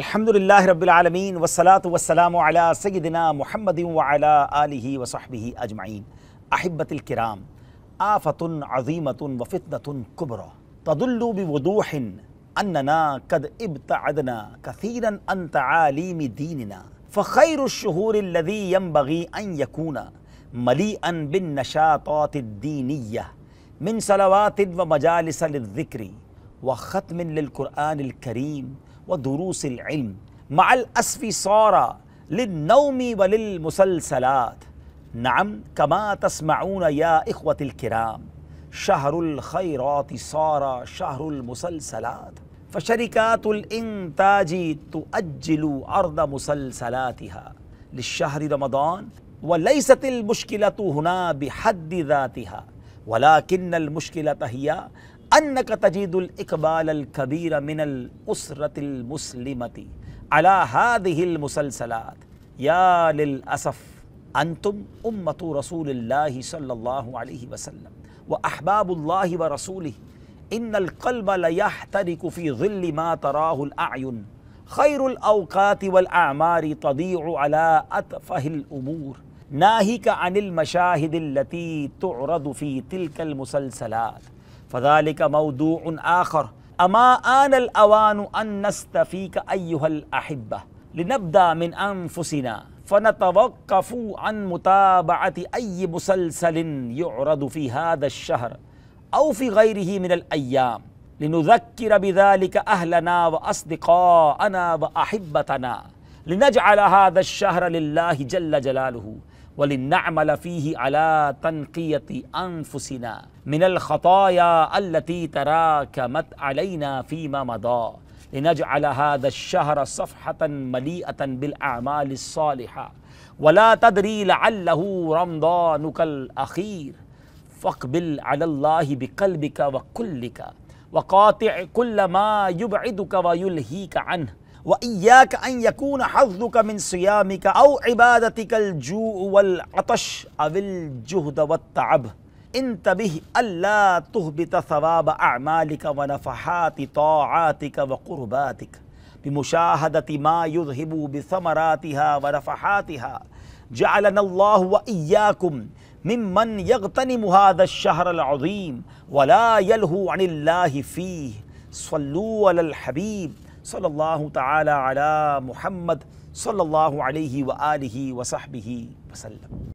الحمد لله رب العالمين والصلاة والسلام على سيدنا محمد وعلى آله وصحبه أجمعين أحبة الكرام آفة عظيمة وفتنة كبرى تدل بوضوح أننا قد ابتعدنا كثيرا عن تعاليم ديننا فخير الشهور الذي ينبغي أن يكون مليئا بالنشاطات الدينية من صلوات ومجالس للذكر وختم للقرآن الكريم ودروس العلم مع الأسف صار للنوم وللمسلسلات نعم كما تسمعون يا إخوة الكرام شهر الخيرات صار شهر المسلسلات فشركات الإنتاج تؤجل عرض مسلسلاتها للشهر رمضان وليست المشكلة هنا بحد ذاتها ولكن المشكلة هي أنك تجد الإقبال الكبير من الأسرة المسلمة على هذه المسلسلات يا للأسف أنتم أمة رسول الله صلى الله عليه وسلم وأحباب الله ورسوله إن القلب ليحترق في ظل ما تراه الأعين خير الأوقات والأعمار تضيع على أتفه الأمور ناهيك عن المشاهد التي تعرض في تلك المسلسلات فذلك موضوع آخر أما آن الأوان أن نستفيك أيها الأحبة لنبدأ من أنفسنا فنتوقف عن متابعة أي مسلسل يعرض في هذا الشهر أو في غيره من الأيام لنذكر بذلك أهلنا وأصدقاءنا وأحبتنا لنجعل هذا الشهر لله جل جلاله ولنعمل فيه على تنقية أنفسنا من الخطايا التي تراكمت علينا فيما مضى لنجعل هذا الشهر صفحة مليئة بالأعمال الصالحة ولا تدري لعله رمضانك الأخير فاقبل على الله بقلبك وكلك وقاطع كل ما يبعدك ويلهيك عنه وإياك أن يكون حظك من صيامك أو عبادتك الجوع والعطش أو الجهد والتعب انتبه ألا تهبط ثواب أعمالك ونفحات طاعاتك وقرباتك بمشاهدة ما يذهب بثمراتها ونفحاتها جعلنا الله وإياكم ممن يغتنم هذا الشهر العظيم ولا يلهو عن الله فيه صلوا على الحبيب صلى الله تعالى على محمد صلى الله عليه وآله وصحبه وسلم